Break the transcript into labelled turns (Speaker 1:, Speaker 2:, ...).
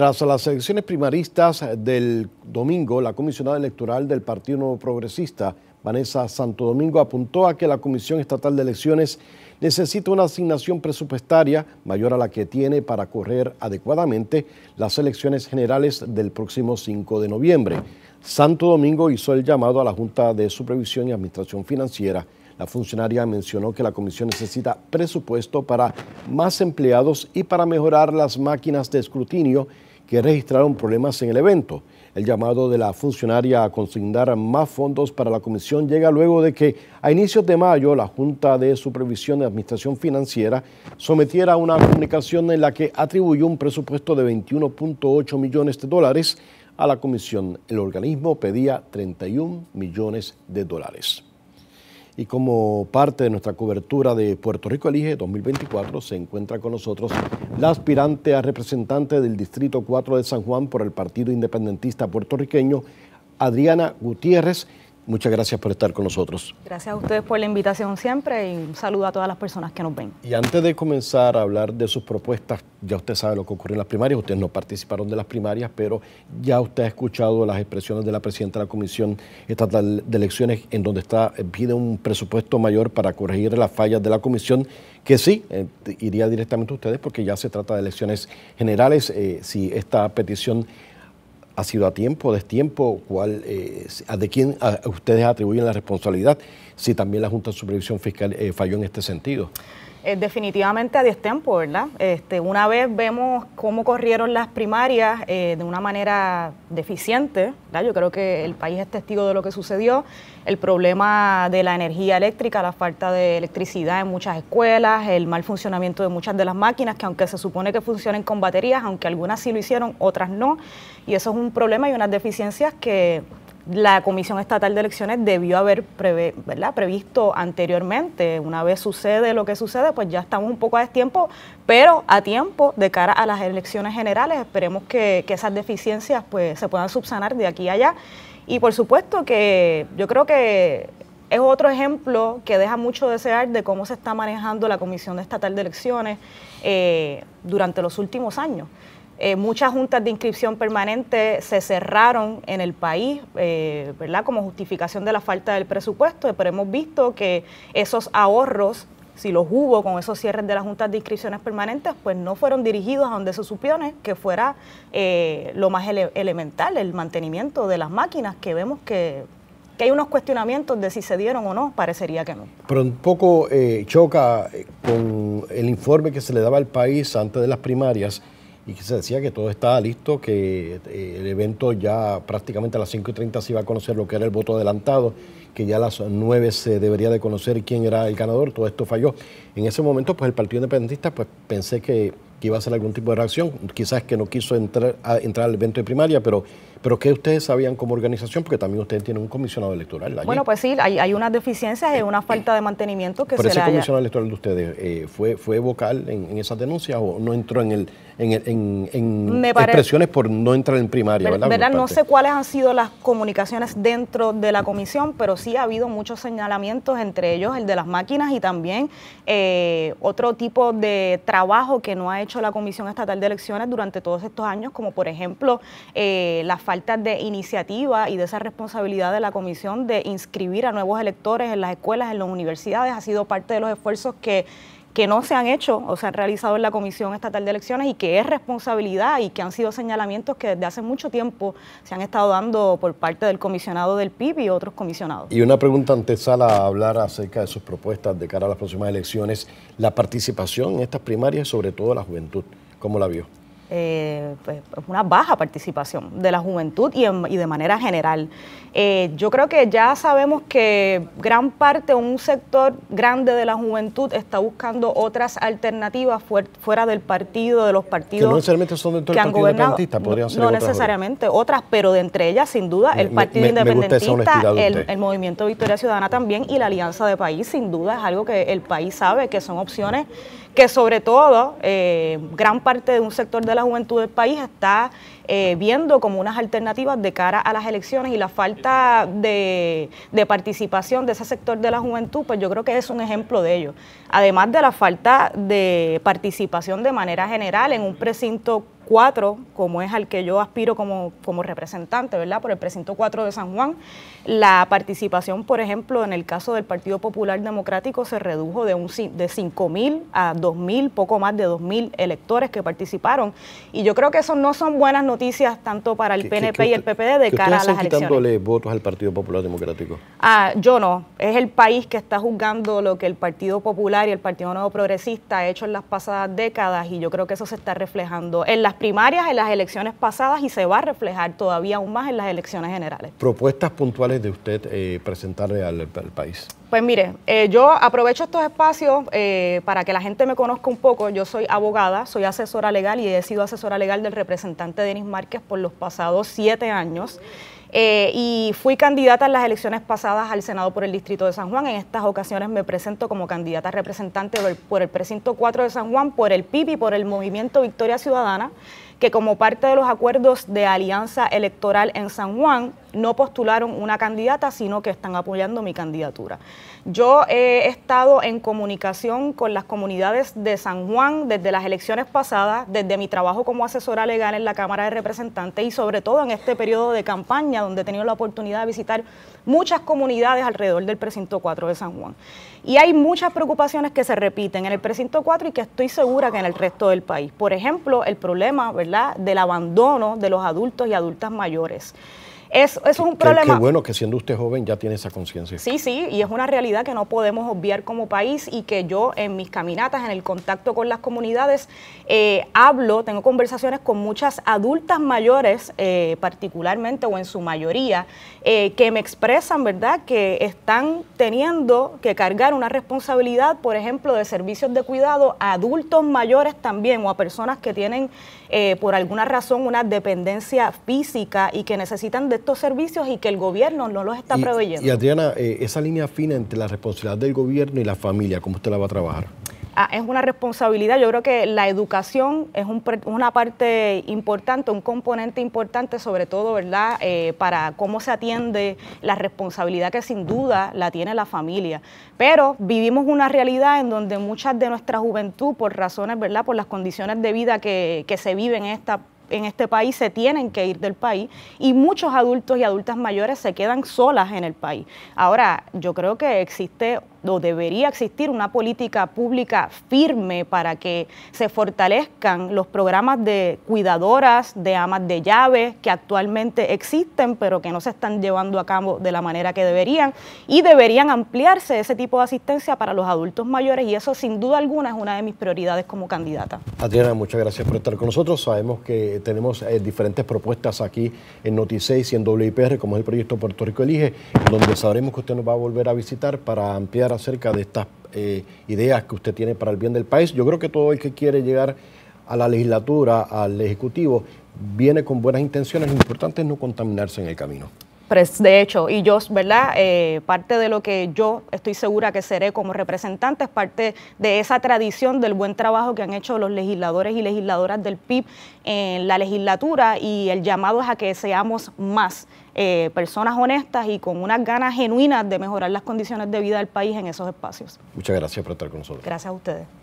Speaker 1: Tras las elecciones primaristas del domingo, la comisionada electoral del Partido Nuevo Progresista, Vanessa Santo Domingo, apuntó a que la Comisión Estatal de Elecciones necesita una asignación presupuestaria mayor a la que tiene para correr adecuadamente las elecciones generales del próximo 5 de noviembre. Santo Domingo hizo el llamado a la Junta de Supervisión y Administración Financiera la funcionaria mencionó que la comisión necesita presupuesto para más empleados y para mejorar las máquinas de escrutinio que registraron problemas en el evento. El llamado de la funcionaria a consignar más fondos para la comisión llega luego de que a inicios de mayo la Junta de Supervisión de Administración Financiera sometiera una comunicación en la que atribuyó un presupuesto de 21.8 millones de dólares a la comisión. El organismo pedía 31 millones de dólares. Y como parte de nuestra cobertura de Puerto Rico Elige 2024, se encuentra con nosotros la aspirante a representante del Distrito 4 de San Juan por el Partido Independentista Puertorriqueño, Adriana Gutiérrez, Muchas gracias por estar con nosotros.
Speaker 2: Gracias a ustedes por la invitación siempre y un saludo a todas las personas que nos ven.
Speaker 1: Y antes de comenzar a hablar de sus propuestas, ya usted sabe lo que ocurrió en las primarias, ustedes no participaron de las primarias, pero ya usted ha escuchado las expresiones de la presidenta de la Comisión Estatal de Elecciones en donde está eh, pide un presupuesto mayor para corregir las fallas de la comisión, que sí, eh, iría directamente a ustedes porque ya se trata de elecciones generales. Eh, si esta petición ha sido a tiempo, destiempo, cuál, eh, de quién ustedes atribuyen la responsabilidad, si también la Junta de Supervisión Fiscal eh, falló en este sentido.
Speaker 2: Eh, definitivamente a tiempo, ¿verdad? Este, una vez vemos cómo corrieron las primarias eh, de una manera deficiente, ¿verdad? Yo creo que el país es testigo de lo que sucedió, el problema de la energía eléctrica, la falta de electricidad en muchas escuelas, el mal funcionamiento de muchas de las máquinas, que aunque se supone que funcionen con baterías, aunque algunas sí lo hicieron, otras no, y eso es un problema y unas deficiencias que la Comisión Estatal de Elecciones debió haber previsto anteriormente. Una vez sucede lo que sucede, pues ya estamos un poco a destiempo, pero a tiempo de cara a las elecciones generales. Esperemos que, esas deficiencias pues, se puedan subsanar de aquí a allá. Y por supuesto que yo creo que es otro ejemplo que deja mucho desear de cómo se está manejando la Comisión Estatal de Elecciones eh, durante los últimos años. Eh, muchas juntas de inscripción permanente se cerraron en el país, eh, ¿verdad? Como justificación de la falta del presupuesto, pero hemos visto que esos ahorros, si los hubo con esos cierres de las juntas de inscripciones permanentes, pues no fueron dirigidos a donde se supone que fuera eh, lo más elemental, el mantenimiento de las máquinas, que vemos que hay unos cuestionamientos de si se dieron o no, parecería que no.
Speaker 1: Pero un poco choca con el informe que se le daba al país antes de las primarias, y que se decía que todo estaba listo, que eh, el evento ya prácticamente a las 5.30 se iba a conocer lo que era el voto adelantado, que ya a las 9 se debería de conocer quién era el ganador, todo esto falló. En ese momento, pues el Partido Independentista, pues pensé que, iba a hacer algún tipo de reacción, quizás que no quiso entrar, entrar al evento de primaria, pero pero ¿qué ustedes sabían como organización? Porque también ustedes tienen un comisionado electoral. Bueno,
Speaker 2: pues sí, hay, hay unas deficiencias y eh, una eh, falta de mantenimiento que Pero se ese comisionado
Speaker 1: electoral de ustedes eh, fue, fue vocal en, esas denuncias o no entró en el en, expresiones por no entrar en primaria, ¿verdad? No sé
Speaker 2: cuáles han sido las comunicaciones dentro de la comisión, pero sí ha habido muchos señalamientos, entre ellos el de las máquinas y también otro tipo de trabajo que no ha hecho la Comisión Estatal de Elecciones durante todos estos años, como por ejemplo eh, la falta de iniciativa y de esa responsabilidad de la comisión de inscribir a nuevos electores en las escuelas, en las universidades, ha sido parte de los esfuerzos que que no se han hecho o se han realizado en la Comisión Estatal de Elecciones y que es responsabilidad y que han sido señalamientos que desde hace mucho tiempo se han estado dando por parte del comisionado del PIB y otros comisionados.
Speaker 1: Y una pregunta antes a hablar acerca de sus propuestas de cara a las próximas elecciones, la participación en estas primarias, sobre todo la juventud, ¿cómo la vio?
Speaker 2: Eh, pues, una baja participación de la juventud y, de manera general. Eh, yo creo que ya sabemos que gran parte, un sector grande de la juventud está buscando otras alternativas fuera del partido, de los partidos. Que no necesariamente
Speaker 1: son partido podrían no, ser. No necesariamente,
Speaker 2: otras, pero de entre ellas, sin duda, el Partido Independentista, el, Movimiento Victoria Ciudadana también y la Alianza de País, sin duda, es algo que el país sabe que son opciones que sobre todo eh, gran parte de un sector de la juventud del país está eh, viendo como unas alternativas de cara a las elecciones y la falta de, de, participación de ese sector de la juventud, pues yo creo que es un ejemplo de ello. Además de la falta de participación de manera general en un precinto 4, como es al que yo aspiro como, representante, ¿verdad? Por el precinto 4 de San Juan, la participación, por ejemplo, en el caso del Partido Popular Democrático se redujo de, de 5.000 a 2.000, poco más de 2.000 electores que participaron. Y yo creo que eso no son buenas noticias tanto para el PNP y el PPD de cara a las elecciones.
Speaker 1: votos al Partido Popular Democrático?
Speaker 2: Ah, yo no. Es el país que está juzgando lo que el Partido Popular y el Partido Nuevo Progresista ha hecho en las pasadas décadas y yo creo que eso se está reflejando en las primarias, en las elecciones pasadas y se va a reflejar todavía aún más en las elecciones generales.
Speaker 1: ¿Propuestas puntuales de usted eh, presentarle al, país?
Speaker 2: Pues mire, eh, yo aprovecho estos espacios eh, para que la gente me conozca un poco. Yo soy abogada, soy asesora legal y he sido asesora legal del representante Denis Márquez por los pasados siete años. Eh, y fui candidata en las elecciones pasadas al Senado por el Distrito de San Juan. En estas ocasiones me presento como candidata representante por el, por el Precinto 4 de San Juan, por el PIB y por el Movimiento Victoria Ciudadana que como parte de los acuerdos de alianza electoral en San Juan no postularon una candidata, sino que están apoyando mi candidatura. Yo eh, he estado en comunicación con las comunidades de San Juan desde las elecciones pasadas, desde mi trabajo como asesora legal en la Cámara de Representantes y sobre todo en este periodo de campaña donde he tenido la oportunidad de visitar muchas comunidades alrededor del precinto 4 de San Juan. Y hay muchas preocupaciones que se repiten en el precinto 4 y que estoy segura que en el resto del país. Por ejemplo, el problema, ¿verdad? del abandono de los adultos y adultas mayores. Eso, es un problema. Qué,
Speaker 1: bueno que siendo usted joven ya tiene esa conciencia.
Speaker 2: Sí, sí, y es una realidad que no podemos obviar como país y que yo en mis caminatas, en el contacto con las comunidades, eh, hablo, tengo conversaciones con muchas adultas mayores, eh, particularmente o en su mayoría, eh, que me expresan, ¿verdad?, que están teniendo que cargar una responsabilidad, por ejemplo, de servicios de cuidado a adultos mayores también o a personas que tienen por alguna razón una dependencia física y que necesitan de estos servicios y que el gobierno no los está preveyendo. Y
Speaker 1: Adriana, eh, esa línea fina entre la responsabilidad del gobierno y la familia, ¿cómo usted la va a trabajar?
Speaker 2: Ah, es una responsabilidad. Yo creo que la educación es una parte importante, un componente importante, sobre todo, ¿verdad?, eh, para cómo se atiende la responsabilidad que sin duda la tiene la familia. Pero vivimos una realidad en donde muchas de nuestra juventud, por razones, ¿verdad?, por las condiciones de vida que, que se viven en esta en este país se tienen que ir del país y muchos adultos y adultas mayores se quedan solas en el país. Ahora, yo creo que existe o debería existir una política pública firme para que se fortalezcan los programas de cuidadoras, de amas de llaves que actualmente existen pero que no se están llevando a cabo de la manera que deberían y deberían ampliarse ese tipo de asistencia para los adultos mayores y eso sin duda alguna es una de mis prioridades como candidata.
Speaker 1: Adriana, muchas gracias por estar con nosotros. Sabemos que tenemos eh, diferentes propuestas aquí en noti y en WIPR, como es el proyecto Puerto Rico Elige, donde sabremos que usted nos va a volver a visitar para ampliar acerca de estas eh, ideas que usted tiene para el bien del país. Yo creo que todo el que quiere llegar a la legislatura, al Ejecutivo, viene con buenas intenciones. Lo importante es no contaminarse en el camino
Speaker 2: de hecho, y yo, ¿verdad? Eh, parte de lo que yo estoy segura que seré como representante es parte de esa tradición del buen trabajo que han hecho los legisladores y legisladoras del PIB en la legislatura y el llamado es a que seamos más eh, personas honestas y con unas ganas genuinas de mejorar las condiciones de vida del país en esos espacios.
Speaker 1: Muchas gracias por estar con nosotros. Gracias
Speaker 2: a ustedes.